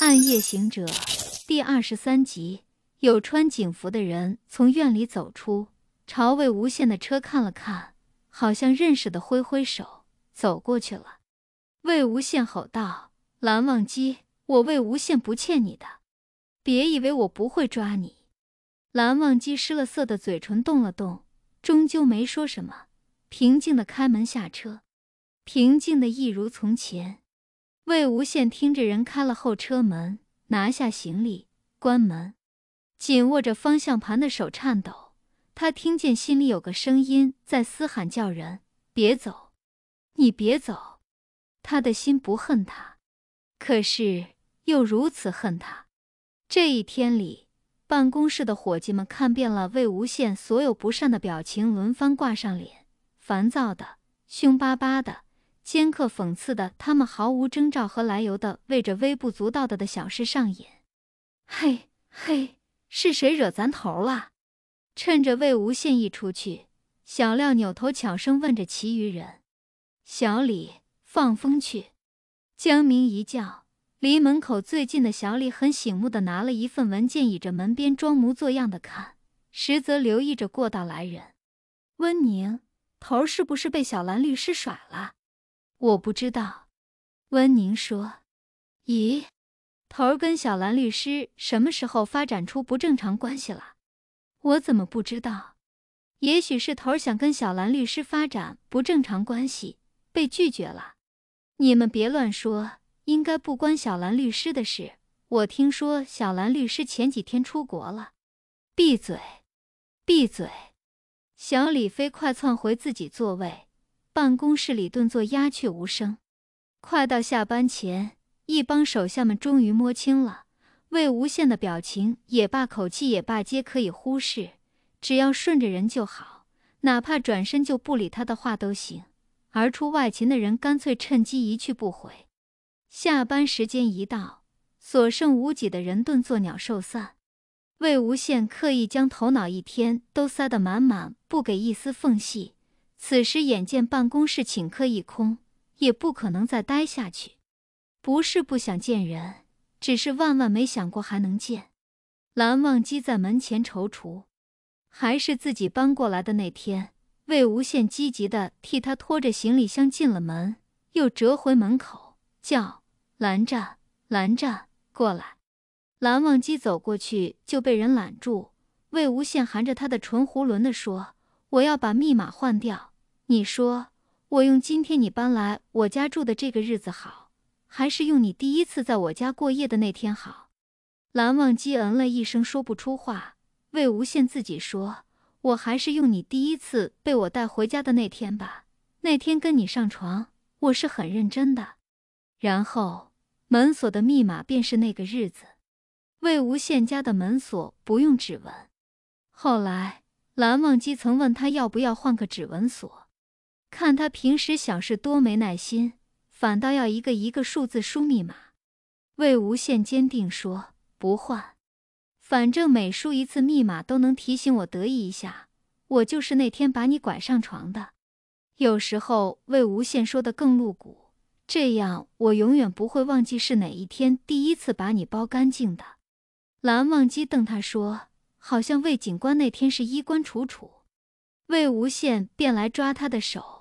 《暗夜行者》第二十三集，有穿警服的人从院里走出，朝魏无羡的车看了看，好像认识的，挥挥手走过去了。魏无羡吼道：“蓝忘机，我魏无羡不欠你的，别以为我不会抓你！”蓝忘机失了色的嘴唇动了动，终究没说什么，平静的开门下车，平静的，一如从前。魏无羡听着人开了后车门，拿下行李，关门，紧握着方向盘的手颤抖。他听见心里有个声音在嘶喊：“叫人别走，你别走。”他的心不恨他，可是又如此恨他。这一天里，办公室的伙计们看遍了魏无羡所有不善的表情，轮番挂上脸，烦躁的，凶巴巴的。尖刻讽刺的，他们毫无征兆和来由的为这微不足道的的小事上瘾。嘿，嘿，是谁惹咱头了？趁着魏无羡一出去，小廖扭头悄声问着其余人：“小李，放风去。”江明一叫，离门口最近的小李很醒目的拿了一份文件倚着门边装模作样的看，实则留意着过道来人。温宁，头儿是不是被小兰律师甩了？我不知道，温宁说：“咦，头儿跟小兰律师什么时候发展出不正常关系了？我怎么不知道？也许是头儿想跟小兰律师发展不正常关系被拒绝了。你们别乱说，应该不关小兰律师的事。我听说小兰律师前几天出国了。”闭嘴！闭嘴！小李飞快窜回自己座位。办公室里顿作鸦雀无声。快到下班前，一帮手下们终于摸清了魏无羡的表情也罢，口气也罢，皆可以忽视，只要顺着人就好，哪怕转身就不理他的话都行。而出外勤的人干脆趁机一去不回。下班时间一到，所剩无几的人顿作鸟兽散。魏无羡刻意将头脑一天都塞得满满，不给一丝缝隙。此时眼见办公室顷刻一空，也不可能再待下去。不是不想见人，只是万万没想过还能见。蓝忘机在门前踌躇，还是自己搬过来的那天，魏无羡积极地替他拖着行李箱进了门，又折回门口叫：“蓝湛，蓝湛，过来。”蓝忘机走过去就被人揽住，魏无羡含着他的唇胡囵地说：“我要把密码换掉。”你说我用今天你搬来我家住的这个日子好，还是用你第一次在我家过夜的那天好？蓝忘机嗯了一声，说不出话。魏无羡自己说：“我还是用你第一次被我带回家的那天吧。那天跟你上床，我是很认真的。然后门锁的密码便是那个日子。魏无羡家的门锁不用指纹。后来蓝忘机曾问他要不要换个指纹锁。”看他平时想事多没耐心，反倒要一个一个数字输密码。魏无羡坚定说：“不换，反正每输一次密码都能提醒我得意一下，我就是那天把你拐上床的。”有时候魏无羡说的更露骨：“这样我永远不会忘记是哪一天第一次把你包干净的。”蓝忘机瞪他说：“好像魏警官那天是衣冠楚楚。”魏无羡便来抓他的手。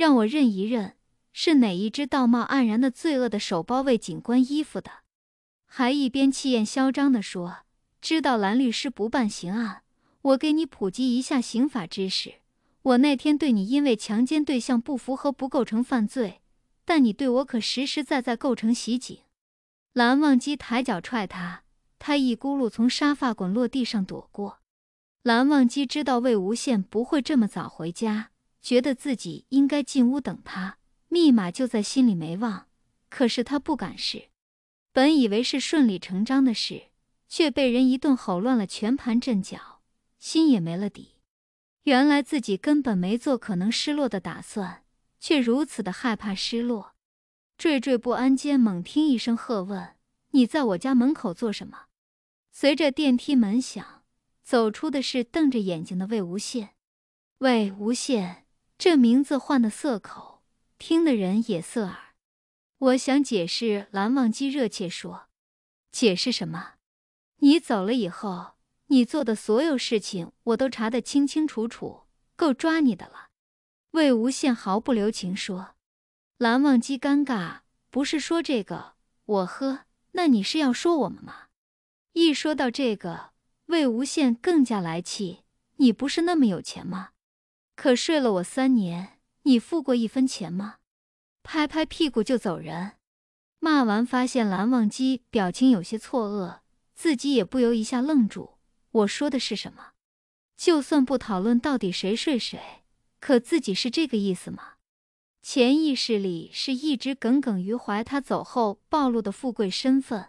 让我认一认，是哪一只道貌岸然的罪恶的手包为警官衣服的？还一边气焰嚣张地说：“知道蓝律师不办刑案，我给你普及一下刑法知识。我那天对你，因为强奸对象不符合，不构成犯罪，但你对我可实实在在构成袭警。”蓝忘机抬脚踹他，他一咕噜从沙发滚落地上躲过。蓝忘机知道魏无羡不会这么早回家。觉得自己应该进屋等他，密码就在心里没忘，可是他不敢试。本以为是顺理成章的事，却被人一顿吼乱了全盘阵脚，心也没了底。原来自己根本没做可能失落的打算，却如此的害怕失落。惴惴不安间，猛听一声喝问：“你在我家门口做什么？”随着电梯门响，走出的是瞪着眼睛的魏无羡。魏无羡。这名字换的色口，听的人也色耳。我想解释，蓝忘机热切说：“解释什么？你走了以后，你做的所有事情，我都查得清清楚楚，够抓你的了。”魏无羡毫不留情说：“蓝忘机，尴尬，不是说这个。我呵，那你是要说我们吗？”一说到这个，魏无羡更加来气：“你不是那么有钱吗？”可睡了我三年，你付过一分钱吗？拍拍屁股就走人，骂完发现蓝忘机表情有些错愕，自己也不由一下愣住。我说的是什么？就算不讨论到底谁睡谁，可自己是这个意思吗？潜意识里是一直耿耿于怀他走后暴露的富贵身份，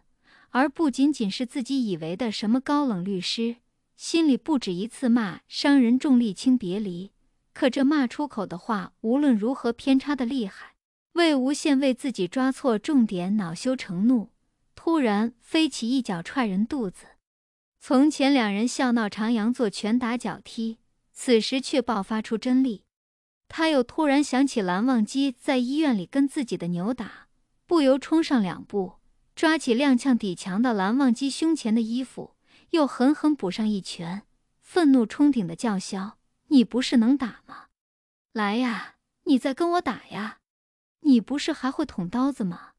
而不仅仅是自己以为的什么高冷律师。心里不止一次骂商人重利轻别离。可这骂出口的话，无论如何偏差的厉害。魏无羡为自己抓错重点，恼羞成怒，突然飞起一脚踹人肚子。从前两人笑闹徜徉，做拳打脚踢，此时却爆发出真力。他又突然想起蓝忘机在医院里跟自己的扭打，不由冲上两步，抓起踉跄抵墙的蓝忘机胸前的衣服，又狠狠补上一拳，愤怒冲顶的叫嚣。你不是能打吗？来呀，你再跟我打呀！你不是还会捅刀子吗？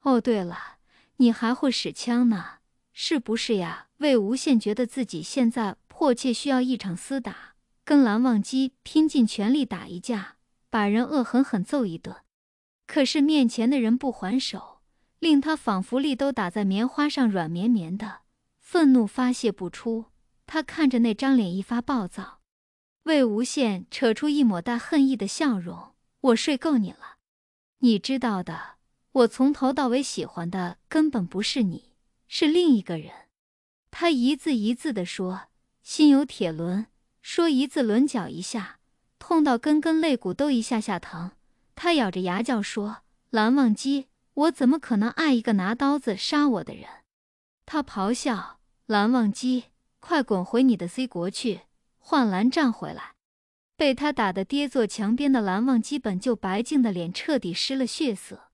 哦，对了，你还会使枪呢，是不是呀？魏无羡觉得自己现在迫切需要一场厮打，跟蓝忘机拼尽全力打一架，把人恶狠狠揍一顿。可是面前的人不还手，令他仿佛力都打在棉花上，软绵绵的，愤怒发泄不出。他看着那张脸，一发暴躁。魏无羡扯出一抹带恨意的笑容：“我睡够你了，你知道的。我从头到尾喜欢的根本不是你，是另一个人。”他一字一字的说：“心有铁轮，说一字轮绞一下，痛到根根肋骨都一下下疼。”他咬着牙叫：“说蓝忘机，我怎么可能爱一个拿刀子杀我的人？”他咆哮：“蓝忘机，快滚回你的 C 国去！”换蓝站回来，被他打的跌坐墙边的蓝忘基本就白净的脸彻底失了血色。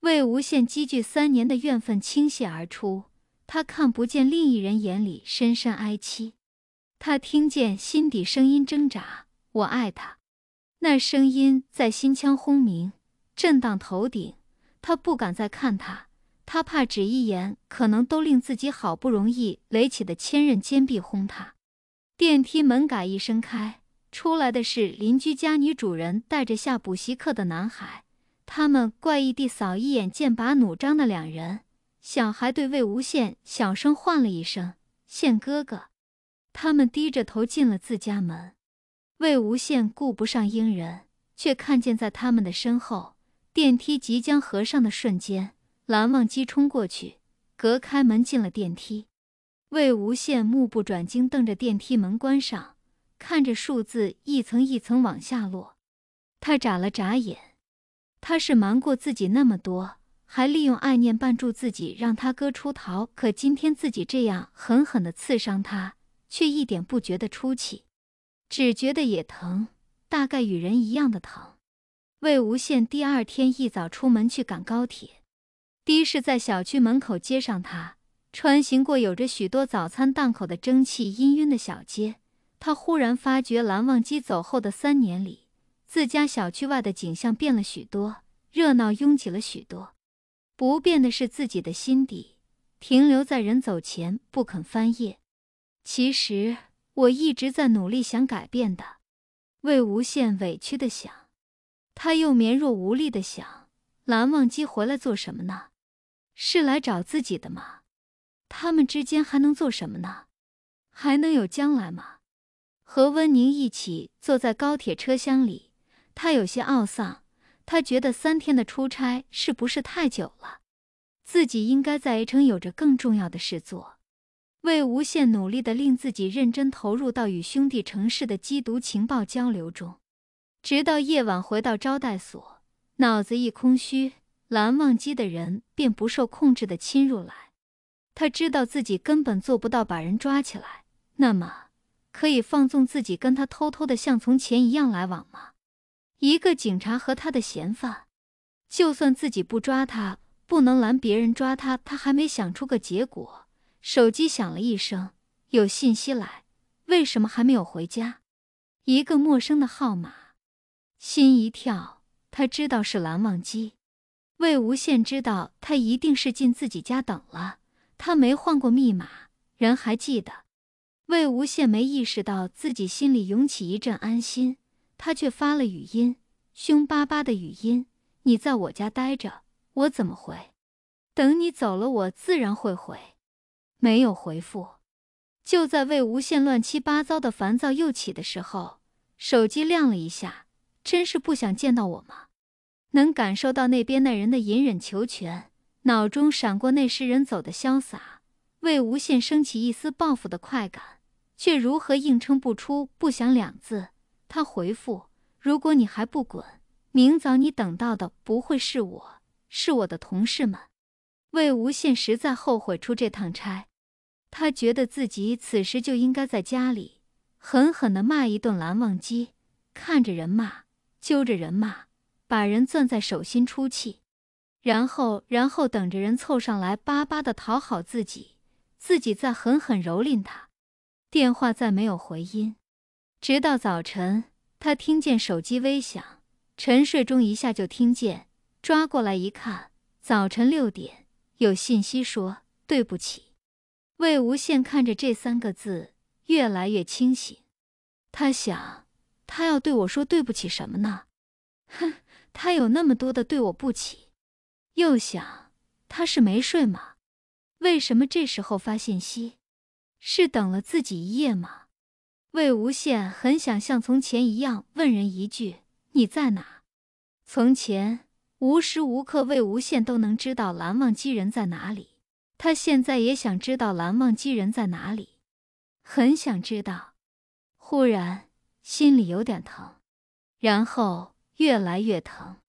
魏无羡积聚三年的怨愤倾泻而出，他看不见另一人眼里深深哀戚，他听见心底声音挣扎：“我爱他。”那声音在心腔轰鸣，震荡头顶。他不敢再看他，他怕只一眼可能都令自己好不容易垒起的千仞坚壁轰塌。电梯门嘎一声开出来的是邻居家女主人带着下补习课的男孩，他们怪异地扫一眼剑拔弩张的两人，小孩对魏无羡小声唤了一声“羡哥哥”，他们低着头进了自家门。魏无羡顾不上应人，却看见在他们的身后，电梯即将合上的瞬间，蓝忘机冲过去，隔开门进了电梯。魏无羡目不转睛瞪着电梯门关上，看着数字一层一层往下落，他眨了眨眼。他是瞒过自己那么多，还利用爱念绊住自己，让他哥出逃。可今天自己这样狠狠的刺伤他，却一点不觉得出气，只觉得也疼，大概与人一样的疼。魏无羡第二天一早出门去赶高铁，的士在小区门口接上他。穿行过有着许多早餐档口的蒸汽氤氲的小街，他忽然发觉蓝忘机走后的三年里，自家小区外的景象变了许多，热闹拥挤了许多。不变的是自己的心底停留在人走前不肯翻页。其实我一直在努力想改变的，魏无羡委屈的想，他又绵弱无力的想，蓝忘机回来做什么呢？是来找自己的吗？他们之间还能做什么呢？还能有将来吗？和温宁一起坐在高铁车厢里，他有些懊丧。他觉得三天的出差是不是太久了？自己应该在 A 城有着更重要的事做。魏无羡努力的令自己认真投入到与兄弟城市的缉毒情报交流中，直到夜晚回到招待所，脑子一空虚，蓝忘机的人便不受控制的侵入来。他知道自己根本做不到把人抓起来，那么可以放纵自己跟他偷偷的像从前一样来往吗？一个警察和他的嫌犯，就算自己不抓他，不能拦别人抓他，他还没想出个结果。手机响了一声，有信息来，为什么还没有回家？一个陌生的号码，心一跳，他知道是蓝忘机。魏无羡知道他一定是进自己家等了。他没换过密码，人还记得。魏无羡没意识到自己心里涌起一阵安心，他却发了语音，凶巴巴的语音：“你在我家待着，我怎么回？等你走了，我自然会回。”没有回复。就在魏无羡乱七八糟的烦躁又起的时候，手机亮了一下。真是不想见到我吗？能感受到那边那人的隐忍求全。脑中闪过那时人走的潇洒，魏无羡升起一丝报复的快感，却如何硬撑不出“不想”两字。他回复：“如果你还不滚，明早你等到的不会是我，是我的同事们。”魏无羡实在后悔出这趟差，他觉得自己此时就应该在家里狠狠地骂一顿蓝忘机，看着人骂，揪着人骂，把人攥在手心出气。然后，然后等着人凑上来，巴巴的讨好自己，自己再狠狠蹂躏他。电话再没有回音，直到早晨，他听见手机微响，沉睡中一下就听见，抓过来一看，早晨六点有信息说对不起。魏无羡看着这三个字，越来越清醒。他想，他要对我说对不起什么呢？哼，他有那么多的对我不起。又想，他是没睡吗？为什么这时候发信息？是等了自己一夜吗？魏无羡很想像从前一样问人一句：“你在哪？”从前无时无刻魏无羡都能知道蓝忘机人在哪里，他现在也想知道蓝忘机人在哪里，很想知道。忽然心里有点疼，然后越来越疼。